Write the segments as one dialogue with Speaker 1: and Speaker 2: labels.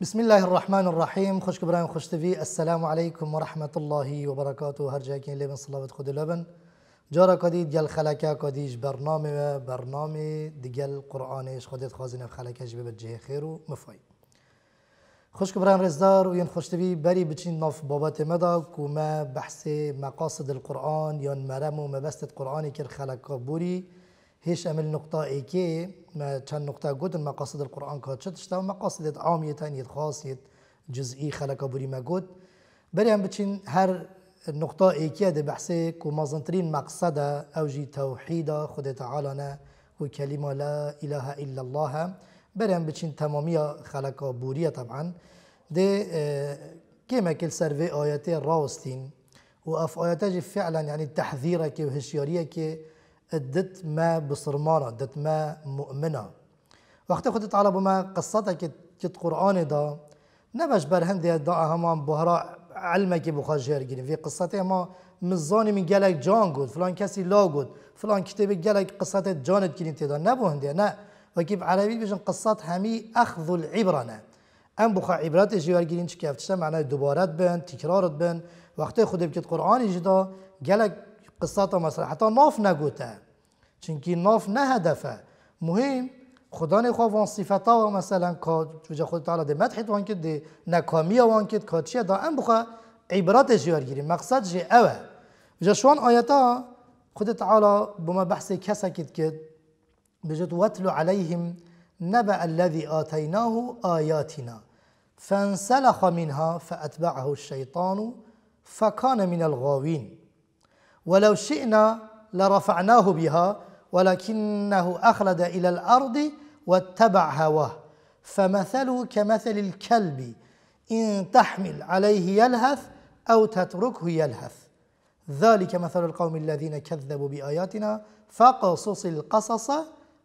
Speaker 1: بسم الله الرحمن الرحيم خوش كبران خوش تفي السلام عليكم ورحمة الله وبركاته هر جاكين لبن صلاة خود لبن جارا کدید گل خلاكا کدیش برنامه برنامه برنامه قرآن ايش خودت خازن خلکش به جه خیر و مفای خوش كبران رزدار وين خوش تفي بری بچين ناف بابات مدا كما بحث مقاصد القرآن یون مرم و قرآن كر خلاكا بوري هش امل نقطه ايكي ما چند نقطه گودن مقاصد القرآن که چه تشتا و مقاصد عامیت هنید خاصیت جزئی خلق بوری مگود هم بچین هر نقطه ایکی ده بحثه که مازنترین مقصد اوجی توحید خود تعالی نه و کلمه لا اله الا الله بری هم بچین تمامی خلق بوری طبعا دي آه، كما كل سيرفي آياتي راوستين وأف آياتي فعلا يعني تحذيرك وهشياريك ادت ما بصرمانة ادت ما مؤمنة وقت خدت على بما قصته كت قرآن دا نباش برهن دي دید دا همان بهرا علمك بخجير جيني في گیریم قصته ما مزاني من جالك جان قد فلان كسي لا قد فلان کتاب جالك قصته جانت جيني تدا نبو دي نا وكيف عربي بيجن قصات همي أخذ العبرنا أم بخا عبرات جوار جيني چه کفتشتا معنی دوبارت بن تكرارت بن وقت خدت بکت قرآن جدا جالك قصة مثلا حتی ناف نگوته چونکی ناف نه هدفه مهم خدا نه وان صفتا و مثلا که جوجه خود تعالی ده مدحت وان کد ده نکامی وان کد که چیه دا ام بخواه عبراتش یار گیریم مقصد جه اوه جا شوان آیتا خود تعالی بما بحث کسا کد کد بجد واتلو علیهم نبأ الذي آتيناه آياتنا فانسلخ منها فأتبعه الشيطان فكان من الغاوين ولو شئنا لرفعناه بها ولكنه أخلد إلى الأرض واتبع هواه فمثله كمثل الكلب إن تحمل عليه يلهث أو تتركه يلهث ذلك مثل القوم الذين كذبوا بآياتنا فقصص القصص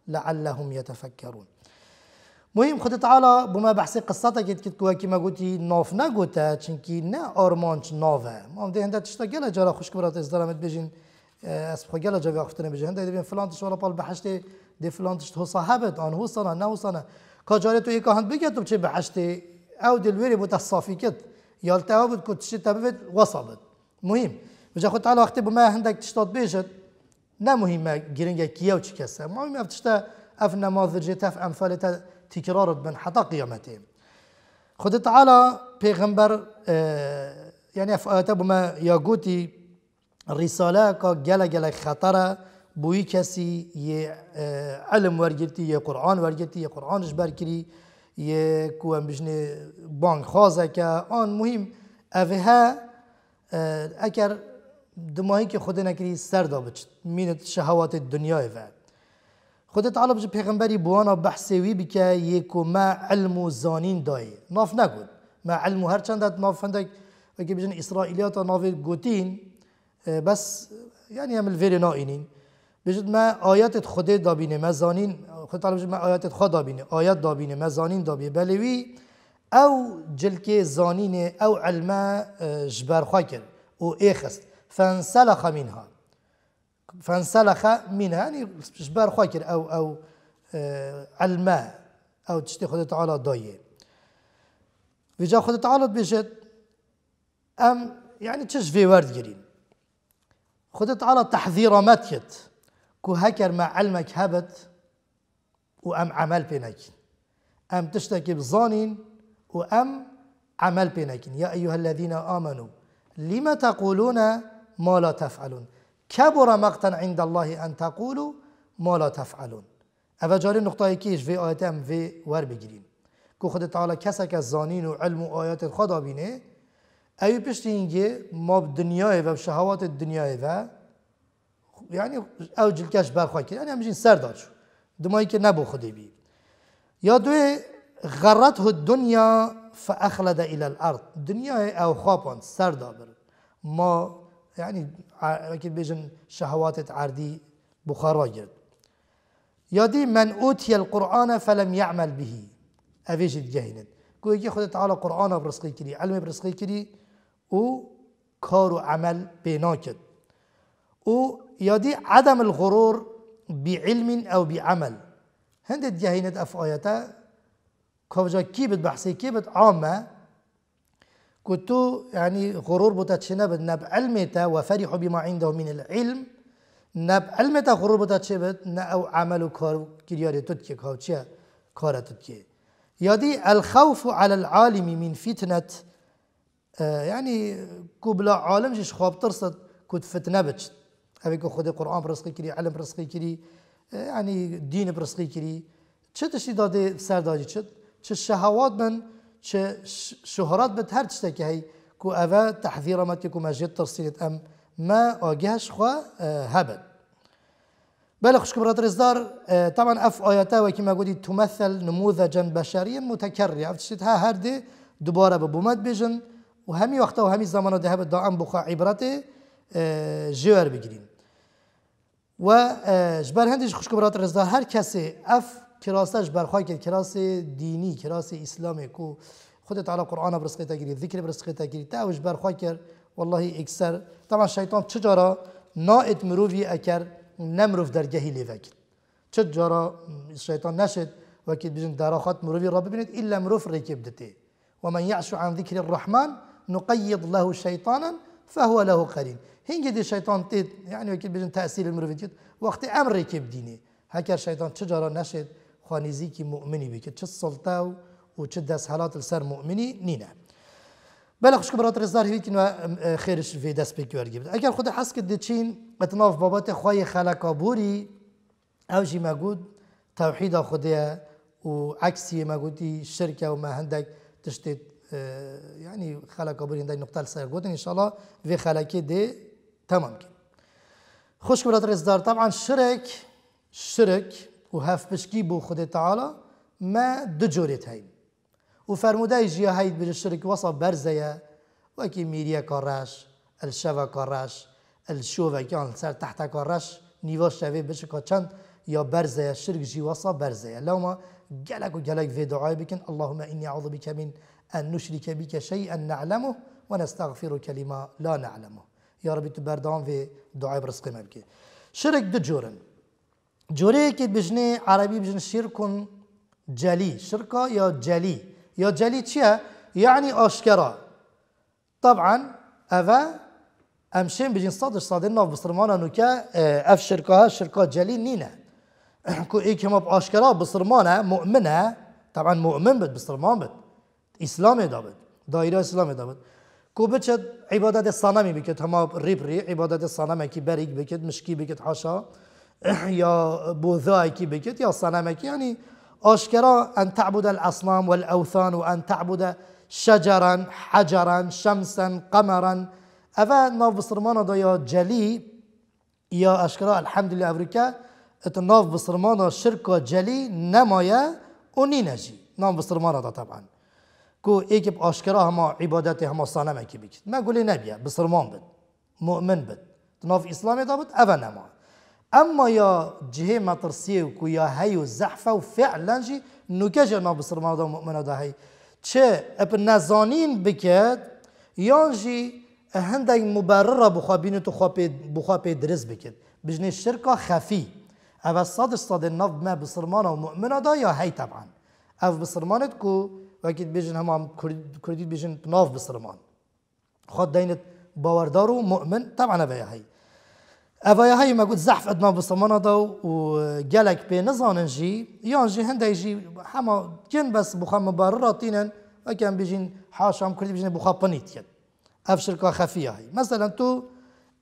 Speaker 1: لعلهم يتفكرون مهم خدي تعالى بما بحثي قصتك كوا كيما قلتي نوف نا قوتا چنكي نا أورمونش نوفا مهم دي هندا تشتا جالا جالا خوش كبرات ازدرامت بيجين اسبخو اه، جالا جاوي اختنا بيجين هندا دي بين فلانتش ولا بال بحشتي دي فلان تشت هو صاحبت آن هو صانا نا هو صانا كا صنا كاجارتو ايكا هند بيجتو بچي بحشتي او بوتا متصافي كت يالتاو بد كو شي تبفت وصابت مهم بجا خد تعالى وقت بما هندك تشتات بيجت نا مهمة جرينجا كياو تشكسا مهم افتشتا اف نماذج تف امثال تكرار من حتى قيامته خد تعالى پیغمبر يعني آه، آياته بما يقوتي رسالة كا جل جل خطرة بوي كسي يه آه، علم ورگرتي يه قرآن ورگرتی یه قرآن برکری يه كوان بجن بان خوازه که آن مهم اوها اكر آه، دماهي كي که خود نکری سر دابت مينت شهوات الدنيا ود خود طالب جب پیغمبری بوانا بحثوی بکه یکو ما علم و زانین دایی ناف نگود ما علم و هر چند ناف هندک وکی بجن اسرائیلیات ناف گوتین اه، بس یعنی هم الویر ناینین بجد ما آیات خود دابینه ما زانین خود طالب جب ما آیات خود دابینه آیات دابینه ما زانین دابینه بلوی او جلك زانین او علما اه، جبار خاكر او ایخست فانسلخ منها فانسلخ منها يعني جبار خاكر او او آه، الماء او تشتي خدای تعالى دایه بيجا خدای تعالى بيجت ام يعني تش في ورد جرين خدای تعالى تحذير ماتيت كو هكر مع علمك هبت وام عمل بينك ام تشتكي بظانين وام عمل بينك يا ايها الذين امنوا لما تقولون ما لا تفعلون کبر مقتن عند الله ان تقولوا ما لا تفعلون اوا جاری نقطه کیش وی آیت آية هم وی ور بگیریم کو خود تعالی کسی که زانین و علم و آیات خدا بینه اوی پشت اینگه ما دنیای و شهوات دنیای و یعنی او جلکش برخواه کرد یعنی همچین سر داد شد دمایی که نبو خودی بی یا دوی غرته دنیا فاخلد الى الارض دنیا او خوابان سر دابر ما يعني ڕێکت بێژن شەهواتت ئاردی بخاڕاگرت يدي من القرآن فلم يعمل به أفيجد ئەێژیت گەینت كي خدت على قرآن برسقي كري علم برسقي كري و كارو عمل بيناكد و يدي عدم الغرور بعلم او بعمل هند گەهینت أف آياتا کۆژە کی بت بەحسی عامة كتو يعني غرور بوتاتشينا بالنب علمتا وفرحوا بما عندهم من العلم نب علمتا غرور بوتاتشيبت نا او عملوا كار كرياري تتكي كاوتشيا كارا تتكي يدي الخوف على العالم من فتنة آه يعني كوبلا عالم جيش خواب ترصد كنت فتنة بتشت هذيك خود القرآن برسقي كري علم برسقي كري آه يعني دين برسقي كري چه تشتی داده سر دادی چه چه شهوات من چه شهرات به هر که هی کو اوه تحذیر متی کو مجید ترسیلت ام ما آگهش خوا اه، هبد بله خشك برادر إصدار اه، طبعا أف آياته وكما قلت تمثل نموذجا متکری متكرر عرفت ها دی دوباره به و همی وقتا و همی زمان ده هبت دائم بخوا عبرته اه، جوار بگیریم و جبر هندش خوشک برات رزدا هر کسی اف کراستش برخواه کرد کراس دینی کراس اسلامی کو خود تعالی قرآن برسقی تگیری ذکر برسقی تگیری تاوش اوش والله إكسر طبعا شیطان چجارا نایت مروفی اکر نمروف درگهی لیوکید چجارا شیطان نشد وكي بجن داراخات مروفي رب بنت إلا مروف ركب دتي ومن يعش عن ذكر الرحمن نقيض له شيطانا فهو له قرين هين دي شيطان تيت يعني وكي بجن تأثير المروفي تيت وقت أمر ركب ديني هكا الشيطان تجارة نشد خوانیزیکی مؤمنی بی که چه سلطه و چه دست حالات لسر مؤمنی نینه بلا خوش که برات رزدار هیوی کنو آه، خیرش وی دست بی گوار گیبد اگر خود حس که دچین اتناف بابات خواه خلقا بوری او مگود توحید خوده و عکسی مگودی شرکه و ما تشتید آه، يعني خلق بورين عندك نقطة لسير إن شاء الله في خلقي دي تمام كي خوش كبرات رزدار طبعا شرك شرك و هفپشکی بو خود تعالی ما دو هاي هیم و فرموده جیا هید بر شرک وصا برزه وکی میریه کارش الشوا کارش الشوه کان سر تحت کارش نیوا شوه بشه که چند یا برزه شرک جی وصا برزه لو ما گلک و گلک وی دعای بکن اللهم اینی اعوذ بك من ان نشرك بك شيئا نعلمه ونستغفرك لما لا نعلمه يا رب تبردان في دعاء برزقنا بك شرك دجورن جوری که بجنه عربی بجن شرکون جلی شرکا یا جلی یا جلی چیه؟ یعنی آشکرا طبعاً امشین بجن ئەمشێن صادر ناف سادن نو که اه، اف شرکا ها شرکا جلی نینه کو ای که ما با آشکرا بسرمانە مؤمنه طبعاً مؤمن بد بسرمان بێت ئیسلامێ دابێت دایرە ئیسلامێ دابێت کو بچه عبادت سانمی بکت همه ریب ری عبادت سانمی که بەریک بکت مشکی بکت حاشا يا بوذایی کی بکت یا صنمکی یعنی يعني آشکرا ان تعبد الاصنام والاوثان و ان تعبد شجرا حجرا شمسا قمرا أفا ناف بصرمانا دا یا جلی یا اشکرا الحمدلله لله ات ناف بصرمانا شرکا جلی نمایه و نینجی ناف بصرمانا دا طبعا کو ایکب آشکرا هما عبادت هما صنمکی بکت ما گولی نبیه بصرمان بد مؤمن بد ناف اسلام دا بد أفا نمایه اما يا جهه ما ترسيه كو يا هيو زحفه وفعلا جي نو كجا بصر ما دو مؤمن دا هي تشه اب نزانين بكت يان جي هندك مبرره بخابين تو خابي بخابي درس بكت بجني الشركه خفي اف صاد صاد النظم ما بصرمانه مؤمن دا يا هي طبعا اف ما كو وكيد بجن هم بجن نوف بصر بصرمان خد دينت باوردارو مؤمن طبعا بها هي ئەڤە هەی مەگووت زەحف ئەدما بسەمەەدە و گەلێک پێ نزانن ژی یان ژی هەندێک ژی هەمە گەن بەس بخە مەبارڕاتینەن ئەکەم بژین حاشام بيجين بخا بنيت پنیتکرد افشل كا خفية هاي مثلا تو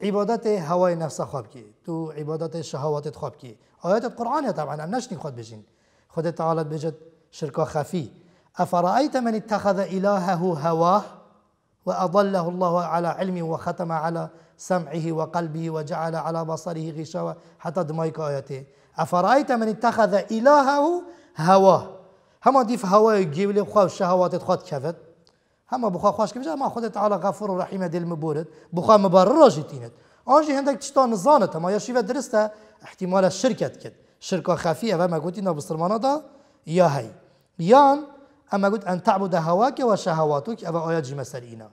Speaker 1: عیبادەتی هەوای نەفسە خوابکی تو عیبادەتی شەهاواتت خوابکی ئاەتت قورآانە طبعا ئەم نشني خۆت بيجين خودت تعالى بێژێت شركا خفي افرأيت من اتخذ الهه هواه هو وأضله الله على علمه وختم على سمعه وقلبه وجعل على بصره غشاوة حتى دمائك آياته أفرأيت من اتخذ إلهه هواه هما ديف يجيب لي بخواه الشهوات خود كفت هما بخواه خوش کفت ما خودت على غفور ورحيمة دي المبورد بخواه مبارر مبرر آنجي تیند آنجی هندک چتا هما یا شیوه احتمال الشركة كد شركة خفیه و قلت إنه نابسرمانا دا یا يان یان اما قلت ان تعبد هواك وشهواتك افا ايات جيما سرينا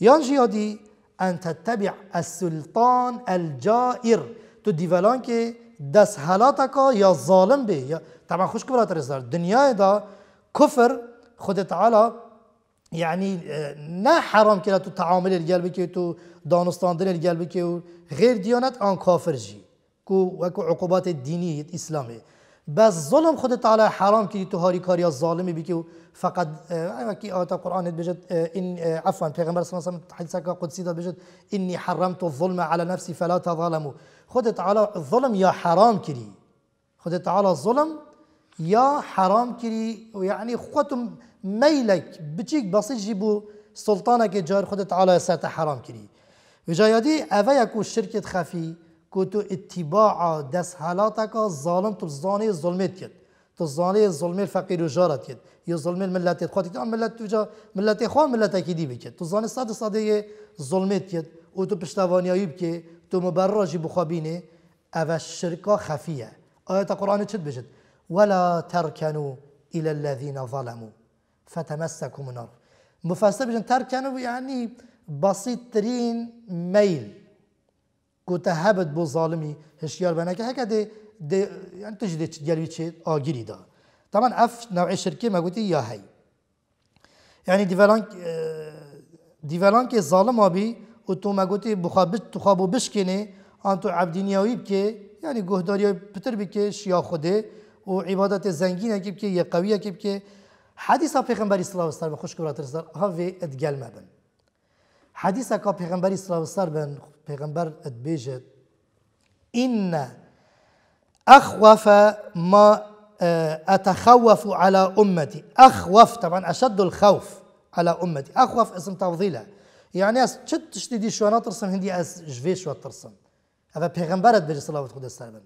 Speaker 1: يانجي يدي ان تتبع السلطان الجائر تديفالان كي دس هلاتكا يا ظالم بي طبعا خوش كبرات رزار دنيا دا كفر خود تعالى يعني آه، نا حرام كلا تو تعامل الجلبي كي تو دانستان دل الجلبي كي غير ديانات ان كافر جي كو وكو عقوبات دينية اسلامي بس ظلم خود تعالی حرام کی تو هاری کاری از ظالمی بی که فقط اه، کی آیات قرآن بجد اه، این اه، عفوا پیغمبر صلی الله علیه و سلم حدیث که قدسی داد بجد انی حرمت الظلم على نفسی فلا تظلموا خود تعالی ظلم یا حرام کری خود تعالی ظلم یا حرام کری و یعنی ميلك میلک بچیک بسیج سلطانك سلطانه که جار خود تعالی سات حرام کری و جایادی اوه یکو شرکت خفی كتو اتباع دس حالاتك ظالم تو زانه ظلمت يد تو زانه ظلم الفقير و جارت کد یا ظلم ملت خواهد کد ملت تو جا ملت خواه ملت اکی دي بکد تو زانه صد صده ظلمت يد او تو پشتوانیایی بکه تو مبراجی بخوابینه او الشركة خفيه آية قرآن چد بجد ولا تركنوا الى الذين ظلموا فتمسكم النار مفسر بجن تركنوا يعني بسيط ترين ميل گوته هەبت بو ظالمی هشیار بنا که هکه ده یعنی تو جده گلوی چه آگیری دا طبعا اف نوع شرکی گوته یا هی. یعنی دیڤلان ظالم ها بی و تو گوته بخواب تو خوابو بشکنه آن تو عبدینیاوی که یعنی گهداری پتر که شیا خوده و عیبادەتێ زەنگینەکی که یه قوی بکێ که حدیث ها پیغمبری صلاح و سلام خوش کرات رسال ها وی ادگل مبن حدیث کا پیغمبری صلاح سر علیه و پیغمبر ادبیجد إن أخوف ما آه، أتخوف على أمتي أخوف طبعا أشد الخوف على أمتي أخوف اسم تفضيلة يعني أس شد تشتدي شو أنا ترسم هندي أس جفي شو ترسم هذا بيغمبر أدبري صلى الله عليه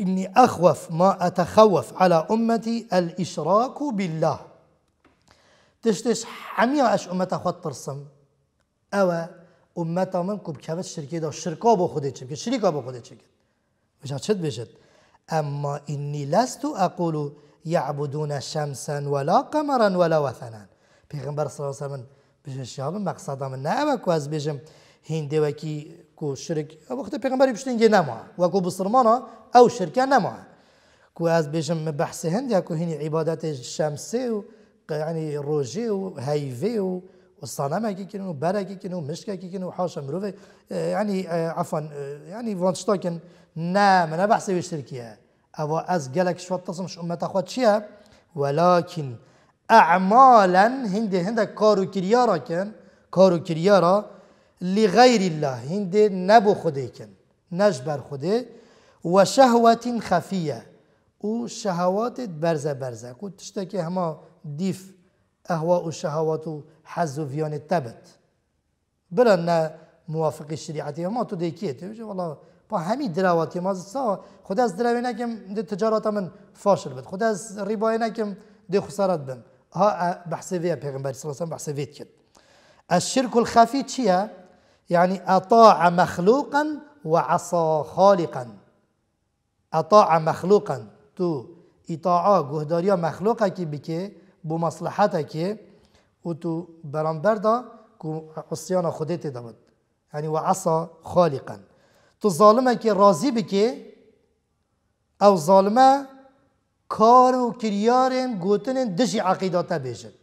Speaker 1: إني أخوف ما أتخوف على أمتي الإشراك بالله تشتش حمية أش أمتي خط ترسم أوى امتا من کب کبت شرکی دا شرکا با خودی چه بکن شریکا با خودی چه بشه چت اما اینی لستو اقولو یعبدون شمسا ولا قمرا ولا وثنا پیغمبر صلی الله علیہ وسلم سلم بشه مقصد من نه اوکو از بشم هنده وکی کو شرک وقت پیغمبری بشتن گه نما وکو کو او شرکا نما کو از بشم بحث هند یا کو هنی عبادت شمسی و يعني و, وهيفي و والصنمك كنو برك كنو مشكك كنو حاشا مروفي آه، يعني آه، عفوا آه، يعني فونشتاكن نا انا بحسب الشركيه او از قالك شو تصمش امه اخوات شيا ولكن اعمالا هنده هند كارو كريارا كان كارو كريارا لغير الله هنده نبو خدي كان نجبر خدي وشهوة خفية وشهوات شهوات برزه برزه كنت تشتكي هما ديف أهواء الشهوات حز حزوفيان التبت برن موافق الشريعة ما تديكيت والله با همي دراواتی ما سا خد از دراوی نکم دي تجارات من فاشل بد خد از ربای نکم دي خسارات بن ها اه، بحث فيها پیغمبر صلى الله عليه وسلم بحث الشرك الخفي تشيا يعني اطاع مخلوقا وعصى خالقا اطاع مخلوقا تو اطاعه گهداريا مخلوقا كي بكي bu maslahata ki او تو برانبر دا که عصیان خودت دود یعنی و عصا خالقا تو ظالمه که راضی بکی او ظالمه کار و کریارن گوتن دشی عقیداته بیشن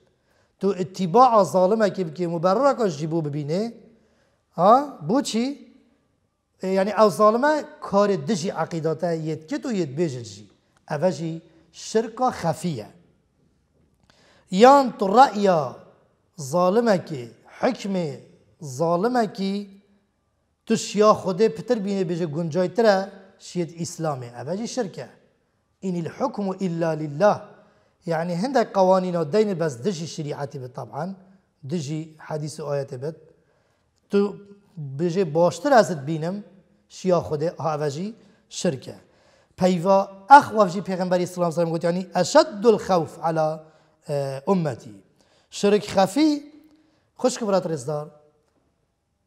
Speaker 1: تو اتباع ظالمه که بکی مبرر کاش جیبو ببینه ها بو چی؟ یعنی او ظالمه کار دشی عقیداته ید که تو ید بیشن جی اوه جی شرکا خفیه یان تو رأیا ظالمکی حکم ظالمکی تو شیا خود پتر بینه بیجه گنجای تره شید اسلامه اوجی شرکه این الحكم الا لله يعني هندك قوانين دین بس دجي شریعتی بت طبعا دجي حديث آیت بت تو بجي باشتر ازت بينم شیا خود اوجی شرکه پیوا اخ وفجي پیغمبر اسلام صلی الله عليه وسلم يعني اشد الخوف على امتی شرک خفی خوش که برات رزدار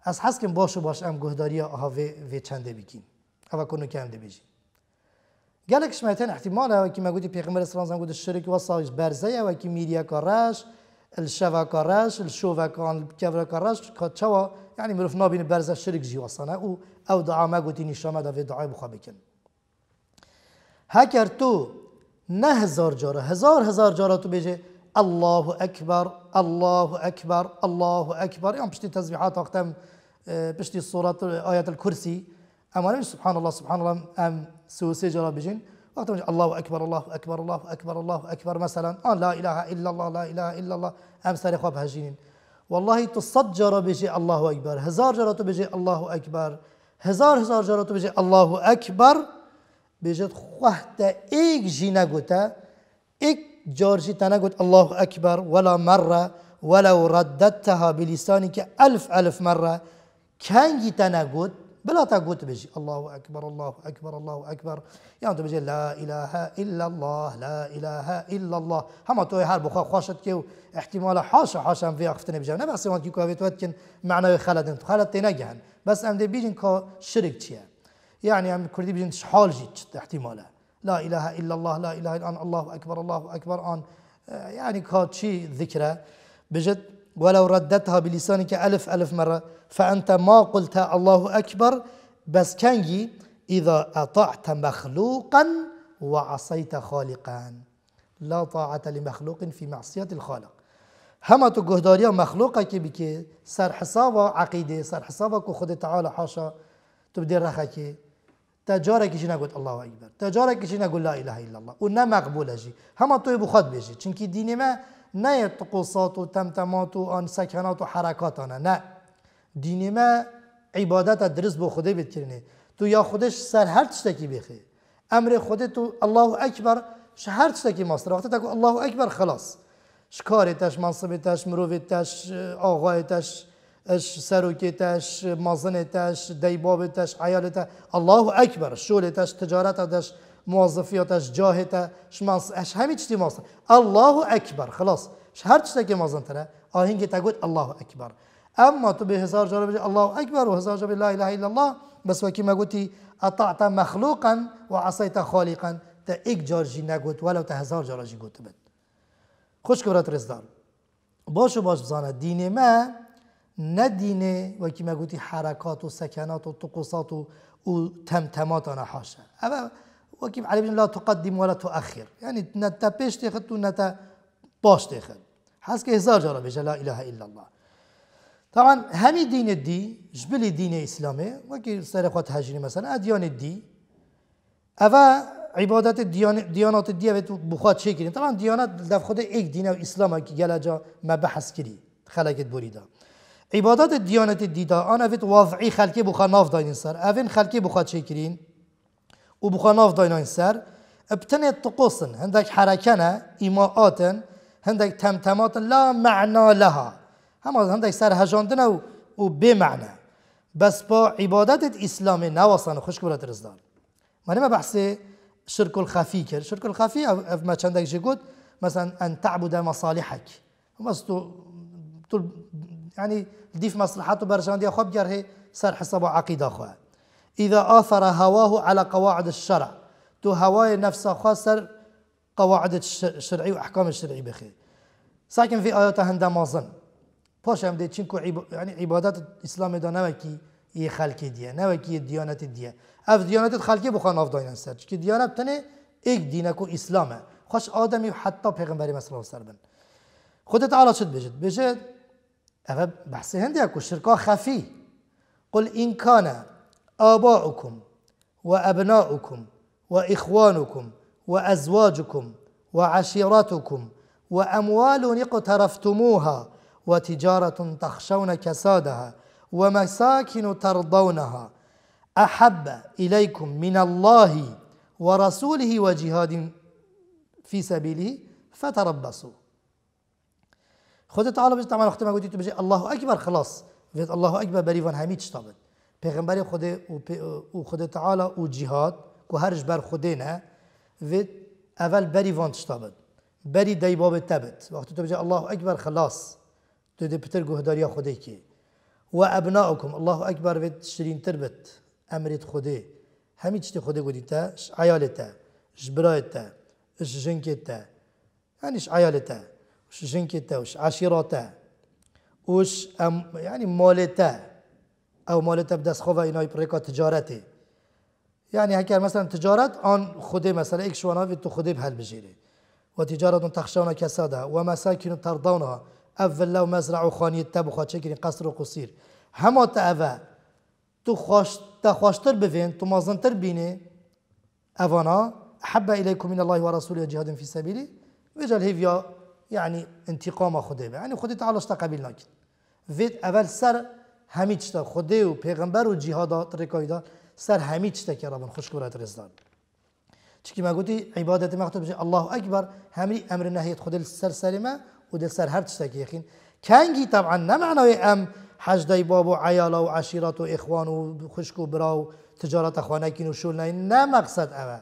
Speaker 1: از حس که باش و باش ام گهداری آها و چنده بگیم او کنو کم ده گله که شمیتن احتمال او که مگودی پیغمبر اسلام گود شرک و سایش برزه او که میریا کارش الشوا کارش الشوا کان کبر کارش چوا یعنی مروف نابین برزه شرک جی وصانه او او دعا مگودی نشامه دا و دعای بخوا بکن هکر تو نه هزار جاره هزار هزار جاره تو بجه الله اكبر الله اكبر الله اكبر يعني بشتي تسبيحات وقتم آه، بشتي سوره ايه الكرسي اما نمش سبحان الله سبحان الله ام سوسي جرى بجين وقتم الله اكبر الله اكبر الله اكبر الله اكبر مثلا آه لا اله الا الله لا اله الا الله ام ساري خواب هجين والله تصد جرى بجي الله اكبر هزار تو بجي الله اكبر هزار هزار تو بجي الله اكبر بجد خوحتا ايك جينا قوتا ايك جورجي تانا قوت الله أكبر ولا مرة ولو رددتها بلسانك ألف ألف مرة كان جي تانا قوت بلا گوت بجی الله أكبر الله أكبر الله أكبر يعني تو بجی لا إله إلا الله لا إله إلا الله هما توي هر بخواه خواشد که احتمال حاشا حاشا في أخفتنا بيجي أنا بس که كيكو کن واتكن معنى خالد خالد تنجهن بس أم دي بيجن كا شرك يعني عم كردي شحال جيت احتمالا لا إله إلا الله لا إله إلا الله أكبر الله أكبر أن آه، يعني كاد شيء ذكرى بجد ولو ردتها بلسانك ألف ألف مرة فأنت ما قلت الله أكبر بس كانجي إذا أطعت مخلوقا وعصيت خالقا لا طاعة لمخلوق في معصية الخالق هما تو گهداریا مخلوقا که بی سر حساب عقیده سر حساب که خود تعالی حاشا تو بدی رخه که تجارة الله نەگوت تجارة ئەیبەر تجارێکی نەگول لا إله إلا الله و نەمەقبولە ژی هەمە تۆی بخوات بێژی چونکی ما نەیە تقوسات و تمتمات و آن سەکەنات و حرکاتانە نە ما عبادت درست بو خودی بتکردێ تو یا خودش سەر هەر شتێکی بخێ أمر خودت تو الله ئەکبەر هەر شتێکی وقت تەکو الله ئەکبەر خلاص شکارێتەش منصبێتەش مرۆڤێتەش ئاغایەتەش سروکیتش، مازنتش، دیبابیتش، عیالیتش، الله اکبر، شولێتەش تجارەتەدەش جاهت اش مانس اش همه شتی ماسە الله اکبر خلاص که مازن تره آهنگی تەگوت الله اکبر. اما تو به هزار جا الله اکبر و هزار جا لا اله الا الله بس وکی مگوتی اطاعت مخلوقا و عصیت خالقا تا ایک جار جی نگوت ولو تا هزار جار جی گوت خوش باش و باش ما. نه دینه و که مگوتی حرکات و سکنات و تقصات و, او تمتمات آنها حاشه اما و که علی لا تقدم ولا تؤخر یعنی نه تا پیش دیخد تو نه تا باش دیخد حس که هزار جارا بشه لا اله الا الله طبعا همین دین دی جبل دین اسلامه و که سر خود هجری مثلا ادیان دی اوه عبادت دیان دیانات دی و تو بخواد چه کنیم طبعا دیانات در خود یک دین و اسلام که گلجا جا مبحث کردی خلقت بریدا عبادات الديانات الديدا أنا فيت وضعي خلكي بخا ناف داين سر اوین خلكي بخا چه وبخا و ناف داين سر ابتني طقوسن هندك حركنه ايماءات هندك تمتمات لا معنى لها هما هندك سر هجاندنه و بمعنى بس با عبادات الإسلام نواصن خوش كبرت رزدان ما بحث شرك الخفي كر شرك الخفي اف ما چندك جيكوت مثلا ان تعبد مصالحك بس تو يعني ديف مصلحته اخو خو بجره صار حسب عقيدة اخو إذا آثر هواه على قواعد الشرع تو هواي نفسه خو قواعد الشرعي وأحكام الشرع بخير ساكن في آيات هند مازن باش هم دي كو يعني عبادات الإسلام دا نوكي إي خلقي دي نوكي ديانات دي أف ديانات خلقي اف داين سر كي ديانات تنه إيك دينكو إسلامه خوش آدمي حتى پیغمبري مسلو سر بن خود تعالی بجد بجد ئەمە بحث هندي أكو شركاء خفي قل كان آباؤكم وأبناؤكم وإخوانكم وأزواجكم وعشيرتكم وأموال اقترفتموها وتجارة تخشون كسادها ومساكن ترضونها أحب إليكم من الله ورسوله وجهاد في سبيله فتربصوا خود تعالی بجه تمام وقتی مگویی تو بجه الله اکبر خلاص بجه الله اکبر بری وان همیت شتابد پیغمبر خود او خود تعالی او جهاد کو هرش بر خود نه و اول بری وان شتابد بری دای باب تبت وقتی تو بجه الله اکبر خلاص تو دی پتر گهداریا خوده کی و ابناؤکم الله اکبر و شرین تربت امرت خوده همی چتی خوده گودی تا عیالتا جبرایتا جنکتا یعنی عیالتا جنكتا وش عشيرتا وش أم يعني مولتا أو مولتا بدأ سخوفا إناي بريكا تجارتي يعني هكا مثلا تجارت آن خودي مثلا إيك شوانا تو خودي بهل بجيري وتجارة تخشون كسادها ومساكن ترضونها أفلا ومزرع وخانية تبخا تشكري قصر وقصير هما تأفا تو خوش خوش بفين تو مازن تربيني أفانا أحب إليكم من الله ورسوله جهاد في سبيله ويجعل هيفيا يعني انتقام خدای یعنی خودی تعالی شتا قبیل نکن وید اول سر همی چتا خدای و پیغمبر و جهاد رکایدا سر همی چتا که ربان خوشکورت رزدان چکی ما عبادت مکتوب بشه الله اکبر همی امر نهیت خدای سر سلمه و دل سر هر چتا که یقین کنگی طبعا نه معنای ام حجدای باب و عیالا و عشیرات و اخوان و خشک و برا و تجارت خوانکین و شول نه مقصد اوه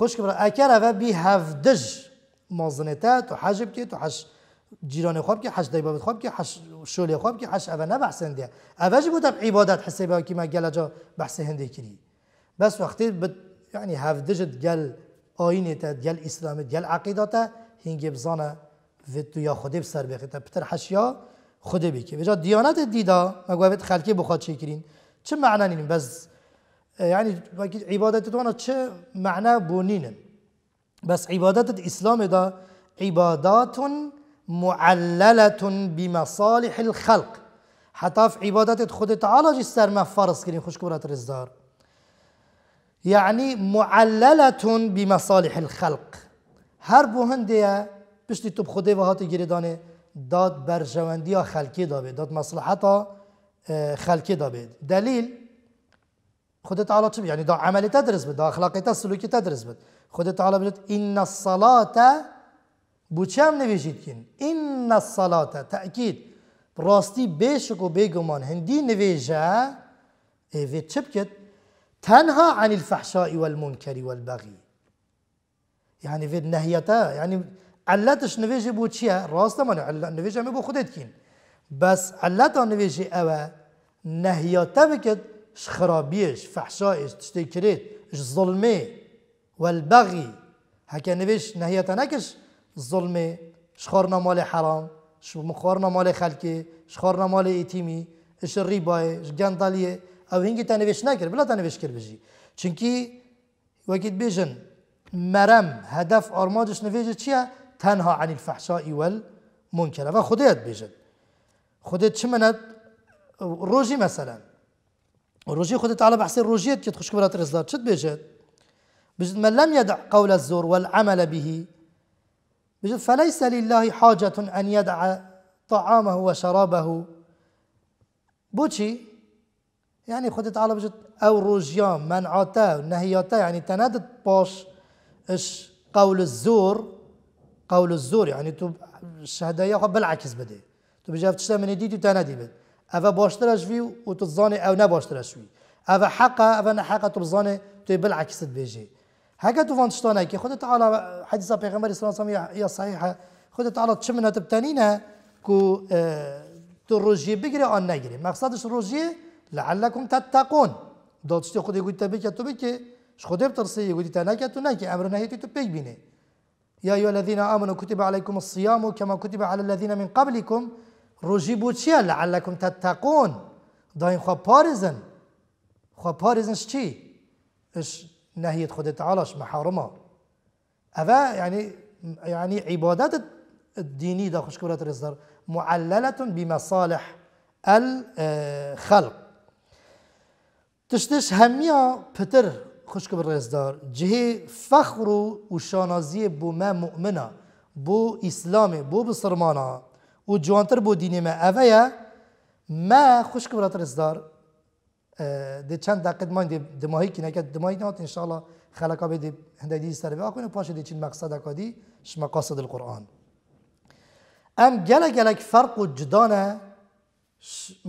Speaker 1: خشک برا اکر اوه بی هفدش مازنتا تو حجب که تو حش جیران خواب که حش دیبابت خواب که حش شول خواب که حش اول نه بحثن ده اولش بود عبادت حساب که ما گل جا بحث هنده بس وقتی بد یعنی هفدجت گل آینه تا، گل اسلام گل عقیده هنگ بزانا بزانه و تو یا خودی بسر بخی تا، پتر حشیا خودی بکی بجا دیانت دیدا مگوید خلکی بخواد چیکرین چه معنا نیم بس یعنی یعنی تو چه معنی بونینن بس عبادات الإسلام ده عبادات معللة بمصالح الخلق حتى في عبادات خود تعالى جسر سر ما فرض کردیم خوشکورت رزدار يعني معللة بمصالح الخلق هر بوهنده پشتی تو خوده و هات گریدانه داد بر جواندی دابي خلقی دابه داد مصلحتا اه، خلقی دابه دليل خود تعالی چی یعنی دا عملی تدرس بد دا اخلاقی سلوکی تدرس بد خود تعالی بجد این الصلاه بچم نویشید کن این الصلاه تأکید راستی بیشک و بیگمان هندی نویشه ایوی چپ کت تنها عن الفحشاء والمنكر والبغی یعنی وید نهیتا یعنی علتش نویجه بو چیه راست من نویجه همه بو خودت کن بس علتا نویجه اوه نهیتا بکد خرابیش فحشایش تشتی کرد ظلمه والبغي هكا نبيش نهي تنكش الظلمة شخورنا مال حرام شخورنا مال خلقي شخورنا مال ايتيمي اش الرباية اش جندالية او هنجي تنبيش نكر بلا تنبيش كر بجي چنكي وقت بيجن مرم هدف ارمادش نفيجه چيه تنها عن الفحشاء والمنكر و خديت بيجن خديت چمند روجي مثلا روجي خديت على بحث روجيت كي تخش كبرات رزلات چت بيجن بجد من لم يدع قول الزور والعمل به بجد فليس لله حاجة أن يدع طعامه وشرابه بوشي يعني خود تعالى بجد أو روجيام عطا نهياتا يعني تنادت باش إش قول الزور قول الزور يعني تو الشهدية بالعكس بدي تو بجي تشتا من يديد تنادي بد أفا باشترش فيه وتتظاني أو نباشترش فيه أفا حقا أفا نحقا تبظاني تو بالعكس تبيجي هكا تو فانشتون هكا خد تعالى حديث پیغمبر صلى الله عليه وسلم يا صحيحه خد تعالى تشمنا تبتنينا اه، كو تو روجي بقري اون نجري مقصدش روجي لعلكم تتقون دوتشتي خد يقول تبكي تبكي شخدي بترسي يقول تناكي تناكي امر نهي تو تبكي بيني يا أيها الذين آمنوا كتب عليكم الصيام كما كتب على الذين من قبلكم روجي تشيا لعلكم تتقون داين خوا بارزن خو بارزن شتي اش نهي خودت علاش محارمه هذا يعني يعني عبادات الديني دا خش كبرت الإصدار معللة بمصالح الخلق تشتش هميا بتر خش كبر الإصدار جهي فخر وشانازية بو ما مؤمنة بو إسلامي بو بصرمانة وجوانتر بو ديني ما أفايا ما خش كبرت الإصدار اه، دي چند دقیقه ما دماهی که نات ان شاء الله خلقا به دی هندای دی سره بیا کنه پاش دی چین مقصد اکادی ش مقاصد القرآن ام گلا گلک فرق و جدانه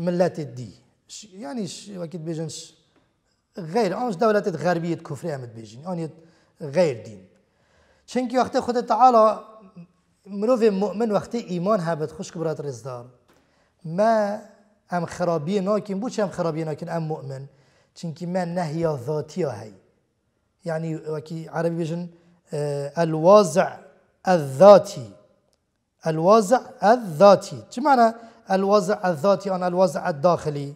Speaker 1: ملت دی یعنی وقت بيجنش غیر آنش دولت غربية كفرية امت بيجين آنيت غير دين چونك وقت خود تعالی مروف مؤمن وقت ایمان هبت خوش كبرات رزدار ما ام خرابی ناکن بو ام خرابی ناکن ام مؤمن چونکی من نهی ذاتی هی یعنی وکی عربی بجن الوازع الذاتي الوازع الذاتي چه معنی الوازع الذاتي آن الوازع الداخلي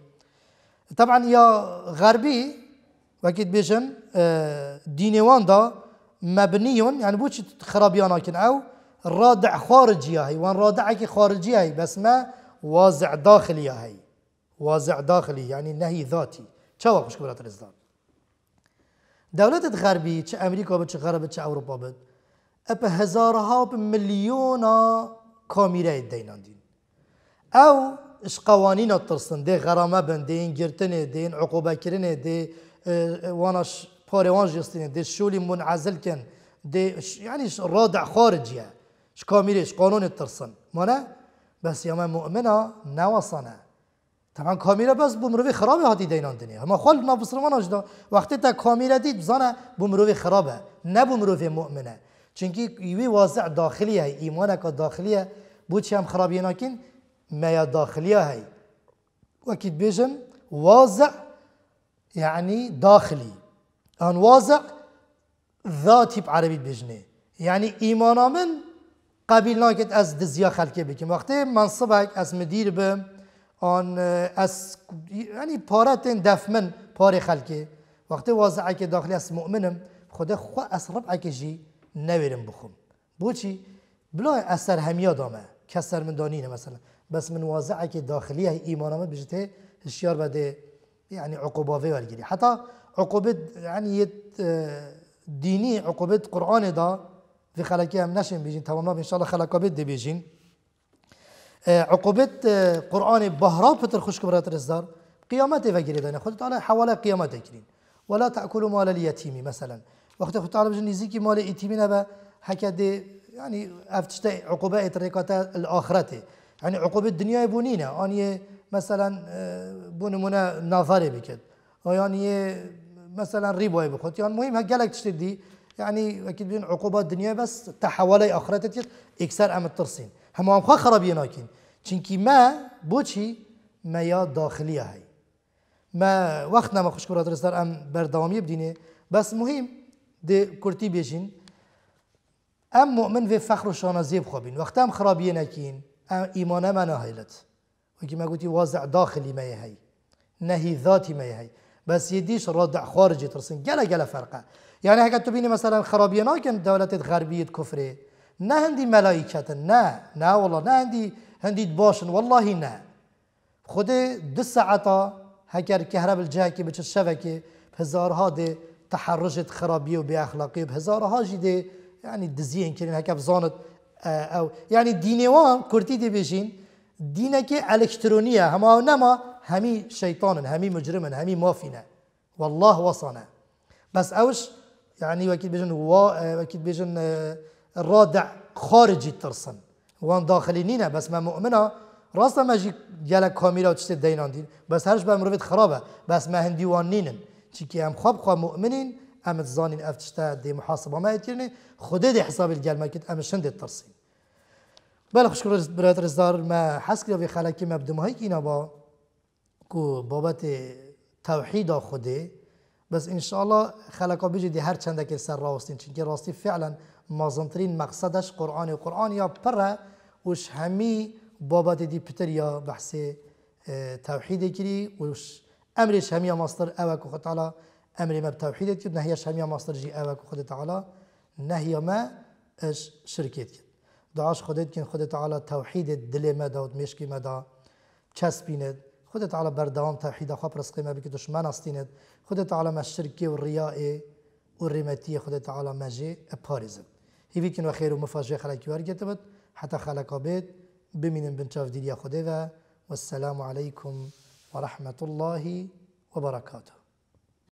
Speaker 1: طبعا يا غربي وکی بجن دینوان دا مبني يعني چه خرابی كن او رادع خارجي هاي وان رادعك خارجي هاي بس ما واضع داخلی هی واضع داخلی یعنی نهی ذاتی چه وقت مشکل برات رزدان دولت غربی چه امریکا بود چه غرب چه اروپا بود اپ هزارها اپ ملیونا کامیره دینان دین او اش قوانین ترسن دی غرامه بندین گرتنه دین عقوبه کرنه دی وانش پاروان جستنه دی شولی منعزل کن دی يعني رادع خارجيه اش كاميريش قانون الترسن مانا بس يا مؤمنة نوصنا طبعا كاميرا بس بمروي خرابه ها دينا اینان دنیا ما خود ما بسرمان دا وقتی تا كاميرا ديت بزانا بمروي خرابه نبو مروي مؤمنه چونکی يوي واسع داخلية هاي ايمانك داخلية داخلیه بود خرابينا كين ما يا داخلية هاي وكيد بيجم بیشم واسع یعنی آن واسع ذاتي بعربي بجني يعني ايمانا من قبیل ناکت از دزیا خلکه بکیم وقتی منصبک از مدیر به آن از یعنی پارت دفمن پار خلکه وقتی واضعه که داخلی از مؤمنم خدا خو از رب اکجی جی نویرم بخوم بوچی بلا اثر همیا دامه کسر من دانینه مثلا بس من واضعه که داخلی ایمانامه بجته هشیار بده یعنی عقوبه ورگیری حتی عقوبت یعنی دینی عقوبت قرآن دا في خلاكي هم بيجين بیجین تمام شاء الله بید دی بيجين اه، عقوبت اه، قرآن بهرا پتر خوش کبرات رزدار قیامت و دانا خود تعالی حواله قیامت كرين ولا تأكلوا مال اليتيم مثلا وقت خود تعالی بجن نزی که مال ایتیمی نبا دي يعني افتشت عقوبه اترکات الاخرته يعني عقوبة دنیای بونينا آنیه مثلا اه، بونمونه نظاره بکد آنیه مثلا ریبای بخود يعني مهم هک گلک تشتدی يعني اكيد بين عقوبات دنیا بەس تا حەوەلەی ئاخرەتێت ئیکسەر ئەمە ترسین هەمووان خوا خەرەبی ما بوشي ما يا داخليه هاي ما وقتنا ما خش خوشکڕات ڕستەر ام بەردەوامی بدینێ بس مهم دي كورتي بيجين ام مؤمن في بێ زيب و وقت ام خراب يناكين ام نەکەین ما ئیمانەمە وكي ما قلتي وازع داخلي ما هەی نهي ذاتي ما هەی بس يديش ڕۆدا خارجي ترسين گەلە گەلە فرقه يعني هكا تبيني مثلا خرابيه ناكن دوله غربيه کفره نه هندي ملائكه نه نه والله نه هندي هندي باشن والله نه خود دو عطا هكا کهرب الجاكي بچه الشبكه هزارها ده تحرجت خرابيه و بی اخلاقی يعني دزيين كرين هكا بزانت اه، او يعني دينيوان كرتي دي بيجين دينك الكترونيه هما نما همي شيطان همي مجرم همي مافنا والله وصنا بس اوش يعني وكيد بيجن وا آه، وكيد بيجن آه، الرادع خارجي ترسن وان داخلينينا بس ما مؤمنه راسا ما جي جالك كاميرا وتشتي دينان دين بس هرش بقى مروفيت خرابه بس ما هندي وانينن چيكي ام خواب خواب مؤمنين ام تزانين افتشتا دي محاسبه ما يتيرني خده دي حساب الجال ما كيت ام شند الترسين بلا خشكر برات رزار ما حسك في خلاكي ما بدم هيك با كو بابات توحيدا خده بس انشاءالله خلقا دي هر چنده که سر راستین چون که راستی فعلا مازنترین مقصدش قرآن قرآن یا پره وش همی بابت دی پتر یا بحث اه، توحید کری وش امرش همی ماستر اوک خود تعالی امر ما بتوحید کرد نهیش همی ماستر جی اوک خود تعالی نهی ما اش شرکت کرد دعاش خودت کن خود تعالی توحید دل ما داد مشکی ما دا چسبیند خودت على بەردەوام تاحیدا خوا پرسقیمە بکە دشمە ناستینێت خودت على مەشرکی و ڕیاێ و ڕێمەتیە خودت على مەژێ ئەپارێزم هي وە خێر و مفاژێ خەلکی وەرگێتەوەت حتا خەلەکە بێت ببینن بنچاو دیریە خودێوە والسلام عليكم ورحمة الله وبركاته